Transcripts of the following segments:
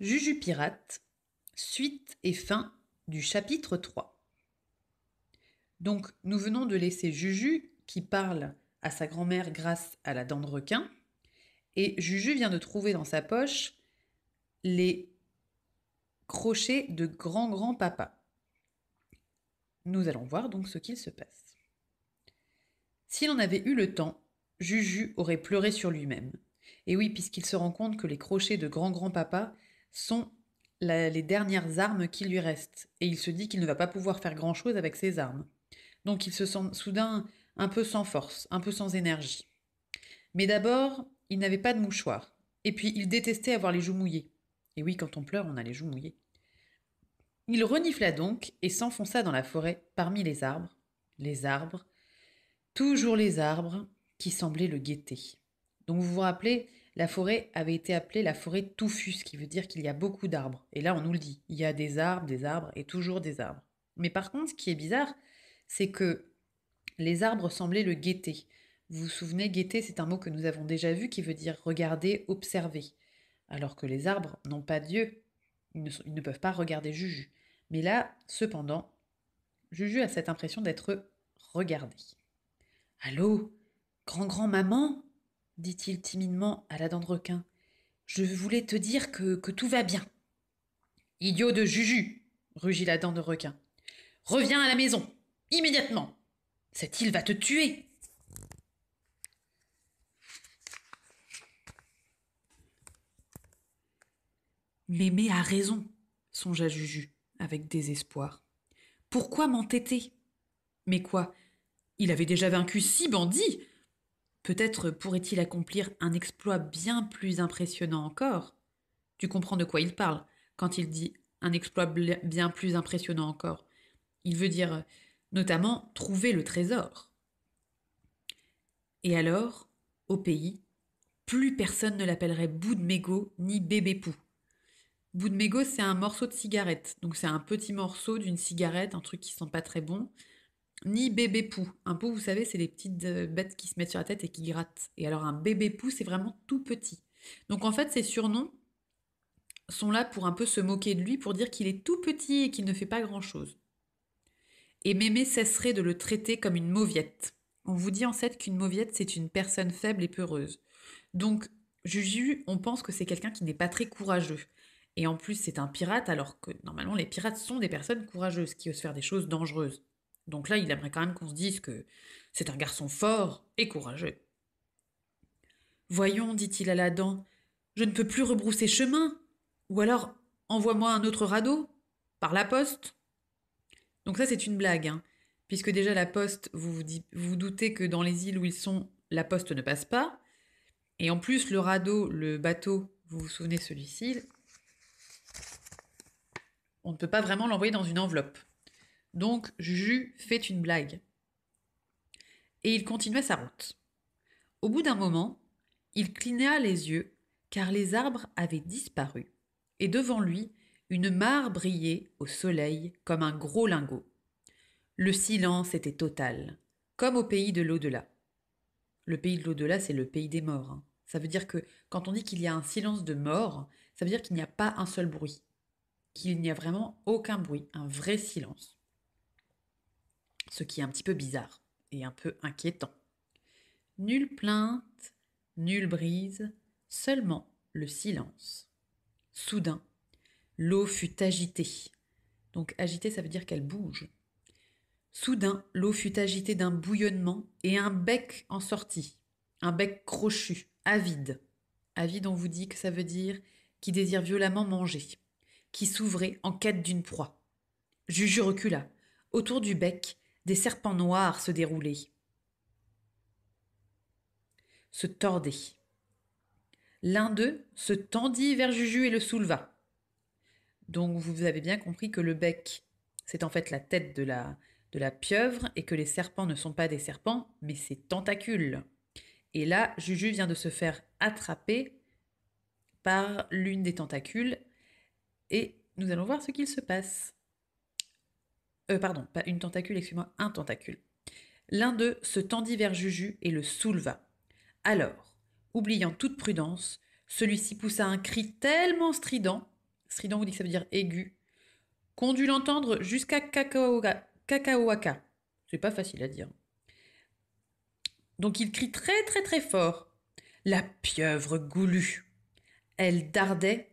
Juju Pirate, suite et fin du chapitre 3. Donc, nous venons de laisser Juju qui parle à sa grand-mère grâce à la dent de requin, et Juju vient de trouver dans sa poche les crochets de grand-grand-papa. Nous allons voir donc ce qu'il se passe. S'il en avait eu le temps, Juju aurait pleuré sur lui-même. Et oui, puisqu'il se rend compte que les crochets de grand-grand-papa sont les dernières armes qui lui restent, et il se dit qu'il ne va pas pouvoir faire grand-chose avec ces armes. Donc il se sent soudain un peu sans force, un peu sans énergie. Mais d'abord, il n'avait pas de mouchoir, et puis il détestait avoir les joues mouillées. Et oui, quand on pleure, on a les joues mouillées. Il renifla donc et s'enfonça dans la forêt parmi les arbres, les arbres, toujours les arbres qui semblaient le guetter. Donc vous vous rappelez, la forêt avait été appelée la forêt touffue, ce qui veut dire qu'il y a beaucoup d'arbres. Et là, on nous le dit, il y a des arbres, des arbres et toujours des arbres. Mais par contre, ce qui est bizarre, c'est que les arbres semblaient le guetter. Vous vous souvenez, guetter, c'est un mot que nous avons déjà vu qui veut dire regarder, observer. Alors que les arbres n'ont pas d'yeux, ils ne, peuvent pas regarder Juju. Mais là, cependant, Juju a cette impression d'être regardé. Allô Grand grand maman dit-il timidement à la dent de requin. Je voulais te dire que, que tout va bien. Idiot de Juju rugit la dent de requin. Reviens à la maison, immédiatement. Cette île va te tuer. Mémé a raison, songea Juju avec désespoir. Pourquoi m'entêter Mais quoi Il avait déjà vaincu six bandits Peut-être pourrait-il accomplir un exploit bien plus impressionnant encore. Tu comprends de quoi il parle quand il dit un exploit bien plus impressionnant encore. Il veut dire notamment trouver le trésor. Et alors, au pays, plus personne ne l'appellerait bout de ni bébé pou. Bout de c'est un morceau de cigarette. Donc c'est un petit morceau d'une cigarette, un truc qui sent pas très bon ni bébé pou. Un pou, vous savez, c'est les petites euh, bêtes qui se mettent sur la tête et qui grattent. Et alors un bébé pou, c'est vraiment tout petit. Donc en fait, ces surnoms sont là pour un peu se moquer de lui, pour dire qu'il est tout petit et qu'il ne fait pas grand-chose. Et Mémé cesserait de le traiter comme une mauviette. On vous dit en fait qu'une mauviette, c'est une personne faible et peureuse. Donc, Juju, on pense que c'est quelqu'un qui n'est pas très courageux. Et en plus, c'est un pirate, alors que normalement, les pirates sont des personnes courageuses qui osent faire des choses dangereuses. Donc là, il aimerait quand même qu'on se dise que c'est un garçon fort et courageux. Voyons, dit-il à la dent, je ne peux plus rebrousser chemin. Ou alors, envoie-moi un autre radeau, par la poste. Donc ça, c'est une blague, hein. puisque déjà la poste, vous vous doutez que dans les îles où ils sont, la poste ne passe pas. Et en plus, le radeau, le bateau, vous vous souvenez celui-ci, on ne peut pas vraiment l'envoyer dans une enveloppe. Donc Juju fait une blague. Et il continua sa route. Au bout d'un moment, il cligna les yeux, car les arbres avaient disparu, et devant lui, une mare brillait au soleil comme un gros lingot. Le silence était total, comme au pays de l'au-delà. Le pays de l'au-delà, c'est le pays des morts. Hein. Ça veut dire que quand on dit qu'il y a un silence de mort, ça veut dire qu'il n'y a pas un seul bruit, qu'il n'y a vraiment aucun bruit, un vrai silence ce qui est un petit peu bizarre et un peu inquiétant. Nulle plainte, nulle brise, seulement le silence. Soudain, l'eau fut agitée. Donc agitée, ça veut dire qu'elle bouge. Soudain, l'eau fut agitée d'un bouillonnement et un bec en sortit. Un bec crochu, avide. Avide, on vous dit que ça veut dire qui désire violemment manger, qui s'ouvrait en quête d'une proie. Juju recula. Autour du bec, des serpents noirs se déroulaient, se tordaient. L'un d'eux se tendit vers Juju et le souleva. Donc vous avez bien compris que le bec, c'est en fait la tête de la, de la pieuvre et que les serpents ne sont pas des serpents, mais ses tentacules. Et là, Juju vient de se faire attraper par l'une des tentacules et nous allons voir ce qu'il se passe. Euh, pardon, pas une tentacule, excuse-moi, un tentacule. L'un d'eux se tendit vers Juju et le souleva. Alors, oubliant toute prudence, celui-ci poussa un cri tellement strident, strident vous dit que ça veut dire aigu, qu'on dut l'entendre jusqu'à Kakaoaka. C'est pas facile à dire. Donc il crie très très très fort. La pieuvre goulue. Elle dardait,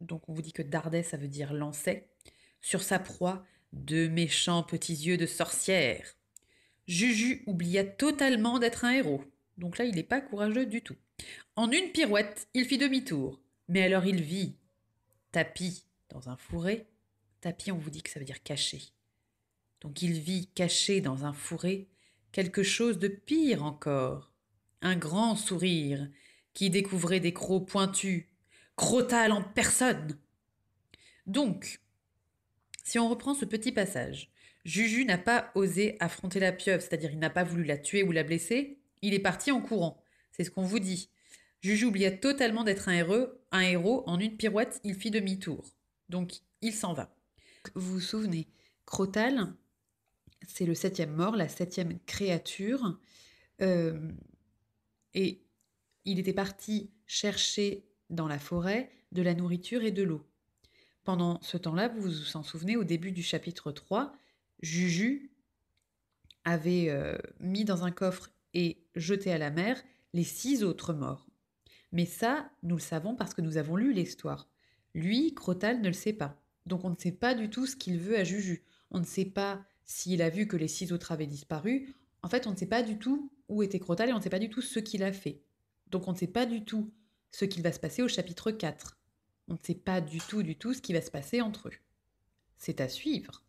donc on vous dit que dardait ça veut dire lançait, sur sa proie deux méchants petits yeux de sorcière. Juju oublia totalement d'être un héros. Donc là, il n'est pas courageux du tout. En une pirouette, il fit demi-tour. Mais alors il vit tapis dans un fourré. Tapis, on vous dit que ça veut dire caché. Donc il vit caché dans un fourré quelque chose de pire encore. Un grand sourire qui découvrait des crocs pointus, Crotal en personne. Donc, si on reprend ce petit passage, Juju n'a pas osé affronter la pieuvre, c'est-à-dire il n'a pas voulu la tuer ou la blesser, il est parti en courant. C'est ce qu'on vous dit. Juju oublia totalement d'être un héros, un héros, en une pirouette, il fit demi-tour. Donc il s'en va. Vous vous souvenez, Crotal, c'est le septième mort, la septième créature. Euh, et il était parti chercher dans la forêt de la nourriture et de l'eau. Pendant ce temps-là, vous vous en souvenez, au début du chapitre 3, Juju avait euh, mis dans un coffre et jeté à la mer les six autres morts. Mais ça, nous le savons parce que nous avons lu l'histoire. Lui, Crotal, ne le sait pas. Donc on ne sait pas du tout ce qu'il veut à Juju. On ne sait pas s'il a vu que les six autres avaient disparu. En fait, on ne sait pas du tout où était Crotal et on ne sait pas du tout ce qu'il a fait. Donc on ne sait pas du tout ce qu'il va se passer au chapitre 4. On ne sait pas du tout, du tout ce qui va se passer entre eux. C'est à suivre.